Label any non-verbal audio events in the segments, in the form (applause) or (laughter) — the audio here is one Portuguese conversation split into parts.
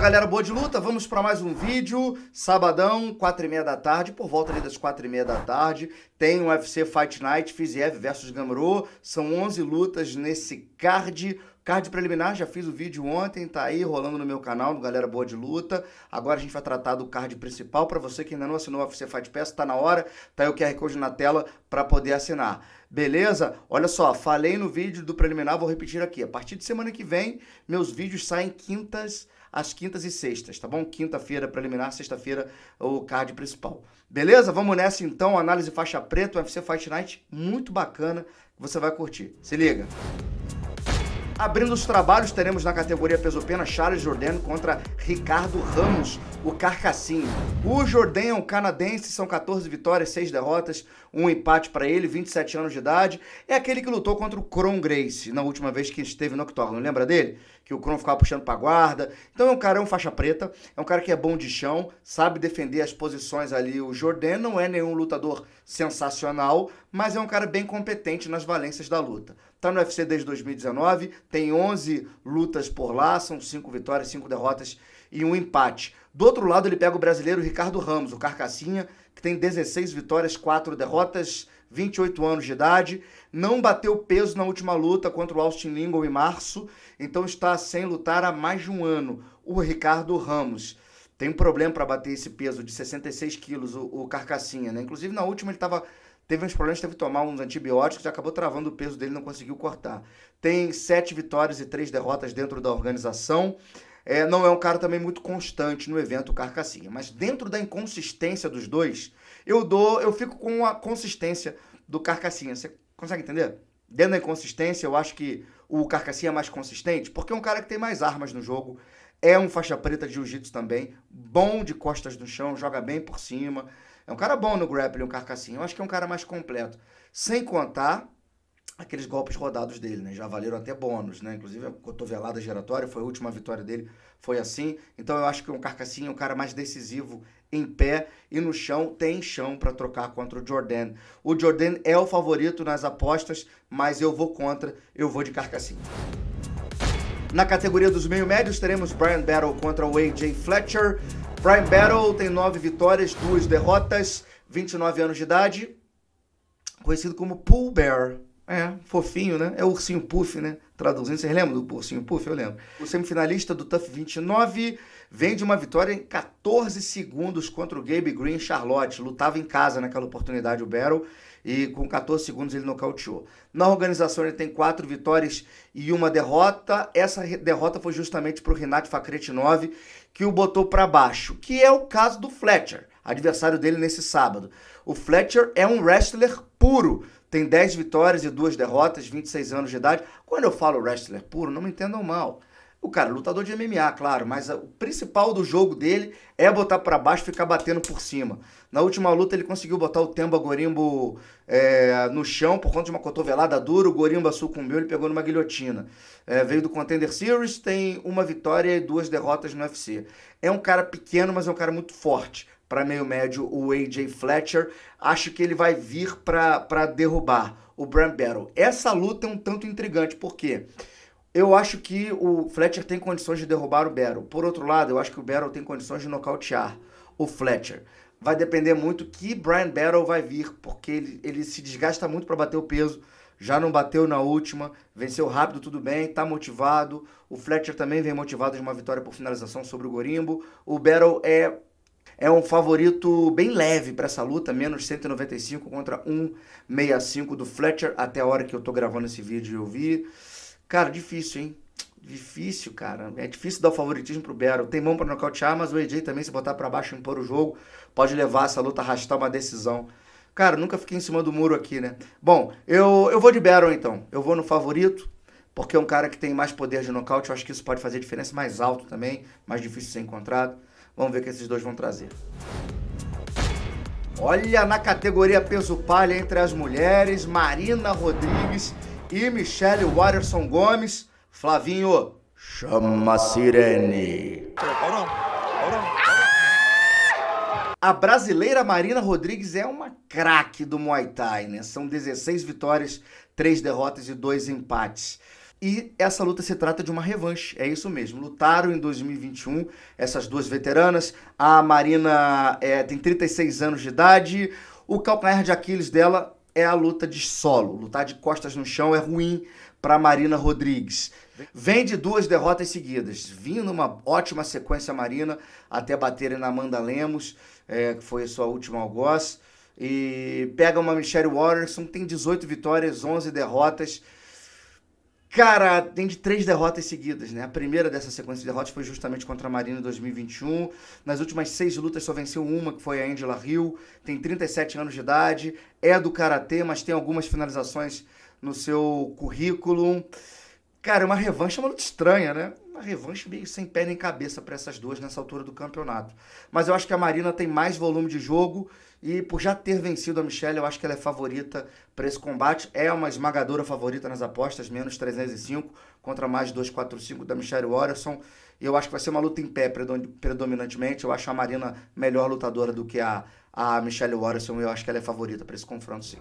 galera boa de luta, vamos para mais um vídeo, sabadão, quatro e meia da tarde, por volta ali das quatro e meia da tarde, tem o UFC Fight Night, Fiziev versus Gamro, são 11 lutas nesse card, card preliminar, já fiz o vídeo ontem, tá aí rolando no meu canal, no Galera Boa de Luta, agora a gente vai tratar do card principal, para você que ainda não assinou o UFC Fight Pass, tá na hora, tá aí o QR Code na tela para poder assinar. Beleza? Olha só, falei no vídeo do preliminar, vou repetir aqui, a partir de semana que vem, meus vídeos saem quintas às quintas e sextas, tá bom? Quinta-feira preliminar, sexta-feira o card principal. Beleza? Vamos nessa então, análise faixa preta, UFC Fight Night, muito bacana, você vai curtir. Se liga! Abrindo os trabalhos, teremos na categoria peso pena Charles Jordan contra Ricardo Ramos, o Carcassinho. O Jordan é um canadense, são 14 vitórias, 6 derrotas, um empate para ele, 27 anos de idade. É aquele que lutou contra o Kron Grace na última vez que esteve no octógono. Lembra dele? Que o Kron ficava puxando para guarda. Então é um cara, é um faixa preta, é um cara que é bom de chão, sabe defender as posições ali. O Jordan não é nenhum lutador sensacional, mas é um cara bem competente nas valências da luta. Tá no UFC desde 2019, tem 11 lutas por lá, são 5 vitórias, 5 derrotas e um empate. Do outro lado, ele pega o brasileiro Ricardo Ramos, o Carcassinha, que tem 16 vitórias, 4 derrotas, 28 anos de idade, não bateu peso na última luta contra o Austin Lingle em março, então está sem lutar há mais de um ano. O Ricardo Ramos tem um problema para bater esse peso de 66 quilos, o, o Carcassinha, né? Inclusive na última ele estava Teve uns problemas, teve que tomar uns antibióticos e acabou travando o peso dele, não conseguiu cortar. Tem sete vitórias e três derrotas dentro da organização. É, não é um cara também muito constante no evento Carcassinha. Mas dentro da inconsistência dos dois, eu dou, eu fico com a consistência do Carcassinha. Você consegue entender? Dentro da inconsistência, eu acho que o Carcassinha é mais consistente, porque é um cara que tem mais armas no jogo, é um faixa preta de jiu-jitsu também, bom de costas no chão, joga bem por cima, é um cara bom no grappling, um Carcassinho. Eu acho que é um cara mais completo. Sem contar aqueles golpes rodados dele, né? Já valeram até bônus, né? Inclusive a cotovelada giratória foi a última vitória dele, foi assim. Então eu acho que um Carcassinho é um cara mais decisivo em pé e no chão tem chão para trocar contra o Jordan. O Jordan é o favorito nas apostas, mas eu vou contra, eu vou de Carcassinho. Na categoria dos meio médios teremos Brian Battle contra o AJ Fletcher. Prime Battle tem nove vitórias, duas derrotas, 29 anos de idade, conhecido como Pool Bear. É, fofinho, né? É o ursinho Puff, né? Traduzindo, vocês lembram do ursinho Puff? Eu lembro. O semifinalista do TUF 29 vem de uma vitória em 14 segundos contra o Gabe Green Charlotte. Lutava em casa naquela oportunidade o Barrel e com 14 segundos ele nocauteou. Na organização ele tem quatro vitórias e uma derrota. Essa derrota foi justamente para o Renato Facrete 9 que o botou para baixo, que é o caso do Fletcher, adversário dele nesse sábado. O Fletcher é um wrestler puro, tem 10 vitórias e 2 derrotas, 26 anos de idade. Quando eu falo wrestler puro, não me entendam mal. O cara, é lutador de MMA, claro, mas o principal do jogo dele é botar para baixo e ficar batendo por cima. Na última luta ele conseguiu botar o Temba Gorimbo é, no chão por conta de uma cotovelada dura, o Gorimba sucumbiu, ele pegou numa guilhotina. É, veio do Contender Series, tem uma vitória e duas derrotas no UFC. É um cara pequeno, mas é um cara muito forte para meio médio o AJ Fletcher. Acho que ele vai vir para derrubar o Brian Battle. Essa luta é um tanto intrigante, porque eu acho que o Fletcher tem condições de derrubar o Battle. Por outro lado, eu acho que o Battle tem condições de nocautear o Fletcher. Vai depender muito que Brian Battle vai vir, porque ele, ele se desgasta muito para bater o peso já não bateu na última, venceu rápido, tudo bem, tá motivado. O Fletcher também vem motivado de uma vitória por finalização sobre o Gorimbo. O Battle é é um favorito bem leve para essa luta, menos 195 contra 165 do Fletcher. Até a hora que eu tô gravando esse vídeo eu vi. Cara, difícil, hein? Difícil, cara. É difícil dar o favoritismo pro Bero. Tem mão para nocautear, mas o AJ também, se botar para baixo e impor o jogo, pode levar essa luta a arrastar uma decisão. Cara, nunca fiquei em cima do muro aqui, né? Bom, eu, eu vou de Baron então. Eu vou no favorito, porque é um cara que tem mais poder de nocaute. Eu acho que isso pode fazer diferença. Mais alto também, mais difícil de ser encontrado. Vamos ver o que esses dois vão trazer. Olha, na categoria peso palha entre as mulheres, Marina Rodrigues e Michelle Waterson Gomes. Flavinho, chama a sirene. A brasileira Marina Rodrigues é uma craque do Muay Thai, né? São 16 vitórias, 3 derrotas e 2 empates. E essa luta se trata de uma revanche, é isso mesmo. Lutaram em 2021 essas duas veteranas. A Marina é, tem 36 anos de idade. O calcanhar de Aquiles dela é a luta de solo. Lutar de costas no chão é ruim para Marina Rodrigues. Vem de duas derrotas seguidas, vindo uma ótima sequência Marina até baterem na Amanda Lemos, é, que foi a sua última algoz. E pega uma Michelle Watterson, tem 18 vitórias, 11 derrotas Cara, tem de três derrotas seguidas, né? A primeira dessa sequência de derrotas foi justamente contra a Marina em 2021. Nas últimas seis lutas só venceu uma, que foi a Angela Hill. Tem 37 anos de idade, é do Karatê, mas tem algumas finalizações no seu currículo. Cara, uma revanche é uma luta estranha, né? Uma revanche meio sem pé nem cabeça para essas duas nessa altura do campeonato. Mas eu acho que a Marina tem mais volume de jogo e por já ter vencido a Michelle, eu acho que ela é favorita para esse combate. É uma esmagadora favorita nas apostas, menos 305 contra mais 245 da Michelle Warrison. Eu acho que vai ser uma luta em pé predominantemente. Eu acho a Marina melhor lutadora do que a, a Michelle Warrison e eu acho que ela é favorita para esse confronto, sim.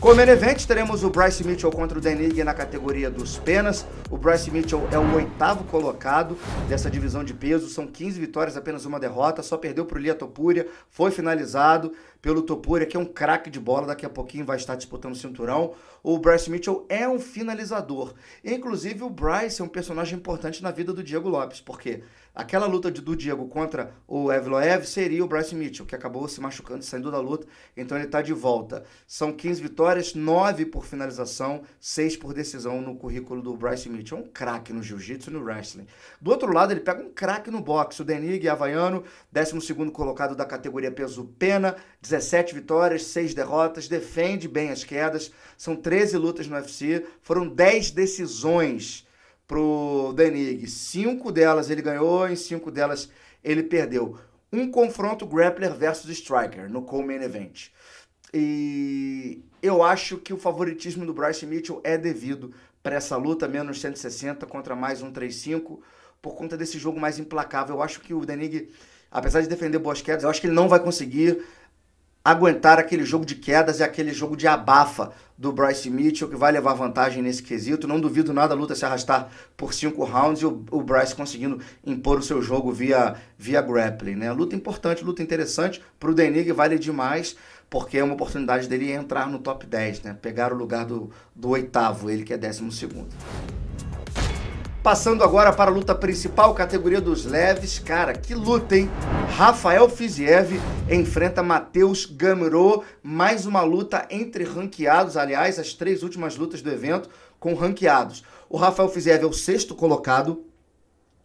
Como evento teremos o Bryce Mitchell contra o Denig na categoria dos penas. O Bryce Mitchell é o oitavo colocado dessa divisão de peso. São 15 vitórias, apenas uma derrota. Só perdeu para o Lia Topuria, foi finalizado pelo Topuria, que é um craque de bola, daqui a pouquinho vai estar disputando o cinturão. O Bryce Mitchell é um finalizador. Inclusive, o Bryce é um personagem importante na vida do Diego Lopes, porque aquela luta do Diego contra o Evloev seria o Bryce Mitchell, que acabou se machucando saindo da luta, então ele está de volta. São 15 vitórias, 9 por finalização, 6 por decisão no currículo do Bryce Mitchell. É um craque no jiu-jitsu e no wrestling. Do outro lado, ele pega um craque no boxe. O Denig Havaiano, 12 colocado da categoria peso-pena, 17 17 vitórias, 6 derrotas, defende bem as quedas. São 13 lutas no UFC, foram 10 decisões pro Denig. Cinco delas ele ganhou, em cinco delas ele perdeu. Um confronto grappler versus striker no co-main event. E eu acho que o favoritismo do Bryce Mitchell é devido para essa luta, menos 160 contra mais 135, por conta desse jogo mais implacável. Eu acho que o Denig, apesar de defender boas quedas, eu acho que ele não vai conseguir aguentar aquele jogo de quedas e aquele jogo de abafa do Bryce Mitchell, que vai levar vantagem nesse quesito. Não duvido nada a luta se arrastar por cinco rounds e o, o Bryce conseguindo impor o seu jogo via, via grappling. Né? Luta importante, luta interessante. Para o Denig vale demais, porque é uma oportunidade dele entrar no top 10, né? pegar o lugar do, do oitavo, ele que é décimo segundo. Passando agora para a luta principal, categoria dos leves. Cara, que luta, hein? Rafael Fiziev enfrenta Matheus Gamro. Mais uma luta entre ranqueados. Aliás, as três últimas lutas do evento com ranqueados. O Rafael Fiziev é o sexto colocado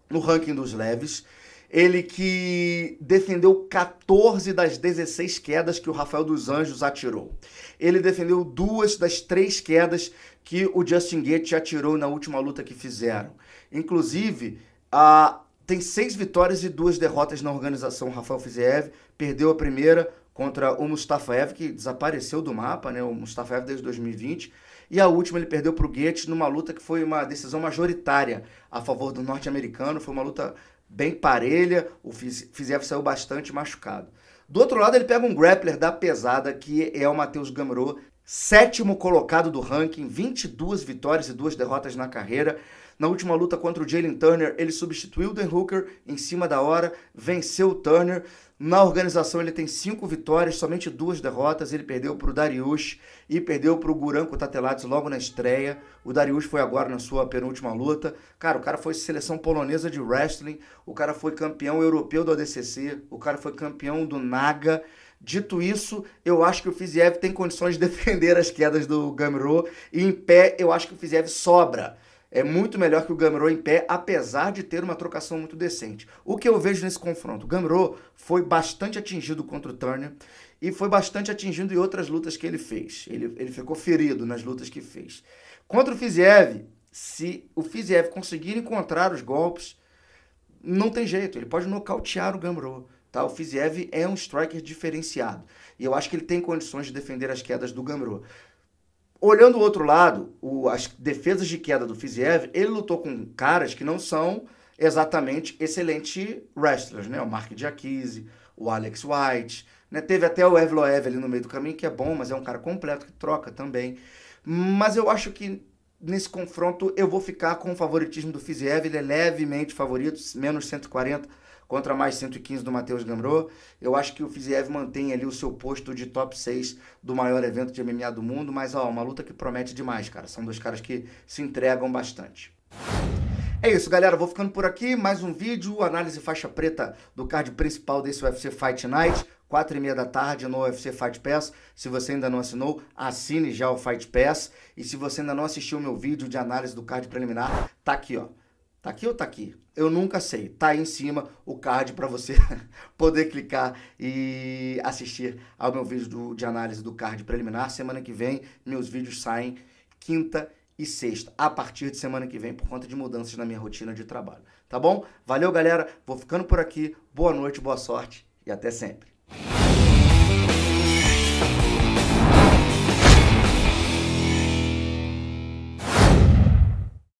no ranking dos leves. Ele que defendeu 14 das 16 quedas que o Rafael dos Anjos atirou. Ele defendeu duas das três quedas que o Justin Gaethje atirou na última luta que fizeram. Inclusive, a, tem seis vitórias e duas derrotas na organização. O Rafael Fiziev perdeu a primeira contra o Mustafaev, que desapareceu do mapa, né? o Mustafaev desde 2020. E a última ele perdeu para o Gaethje numa luta que foi uma decisão majoritária a favor do norte-americano. Foi uma luta bem parelha, o Fiziev saiu bastante machucado. Do outro lado, ele pega um grappler da pesada, que é o Matheus Gamero sétimo colocado do ranking, 22 vitórias e duas derrotas na carreira. Na última luta contra o Jalen Turner, ele substituiu o Dan Hooker em cima da hora, venceu o Turner. Na organização, ele tem cinco vitórias, somente duas derrotas. Ele perdeu para o Darius e perdeu para o Guranco Tatelates logo na estreia. O Darius foi agora na sua penúltima luta. Cara, o cara foi seleção polonesa de wrestling, o cara foi campeão europeu do ADCC, o cara foi campeão do Naga. Dito isso, eu acho que o Fiziev tem condições de (laughs) defender as quedas do Gamero e em pé eu acho que o Fiziev sobra. É muito melhor que o Gamero em pé, apesar de ter uma trocação muito decente. O que eu vejo nesse confronto? O Gamro foi bastante atingido contra o Turner e foi bastante atingido em outras lutas que ele fez. Ele, ele ficou ferido nas lutas que fez. Contra o Fiziev, se o Fiziev conseguir encontrar os golpes, não tem jeito, ele pode nocautear o Gamero. Tá? O Fiziev é um striker diferenciado. E eu acho que ele tem condições de defender as quedas do Gamrot. Olhando o outro lado, o, as defesas de queda do Fiziev, ele lutou com caras que não são exatamente excelentes wrestlers, né? O Mark Giacchese, o Alex White, né? Teve até o Evloev ali no meio do caminho, que é bom, mas é um cara completo, que troca também. Mas eu acho que nesse confronto eu vou ficar com o favoritismo do Fiziev, ele é levemente favorito, menos 140 contra mais 115 do Matheus Gambrô. Eu acho que o Fiziev mantém ali o seu posto de top 6 do maior evento de MMA do mundo, mas ó, uma luta que promete demais, cara. São dois caras que se entregam bastante. É isso, galera. Vou ficando por aqui. Mais um vídeo, análise faixa preta do card principal desse UFC Fight Night. 4 e meia da tarde no UFC Fight Pass. Se você ainda não assinou, assine já o Fight Pass. E se você ainda não assistiu o meu vídeo de análise do card preliminar, tá aqui, ó. Tá aqui ou tá aqui? Eu nunca sei. Tá aí em cima o card para você (laughs) poder clicar e assistir ao meu vídeo do, de análise do card preliminar. Semana que vem, meus vídeos saem quinta e sexta, a partir de semana que vem, por conta de mudanças na minha rotina de trabalho. Tá bom? Valeu, galera. Vou ficando por aqui. Boa noite, boa sorte e até sempre.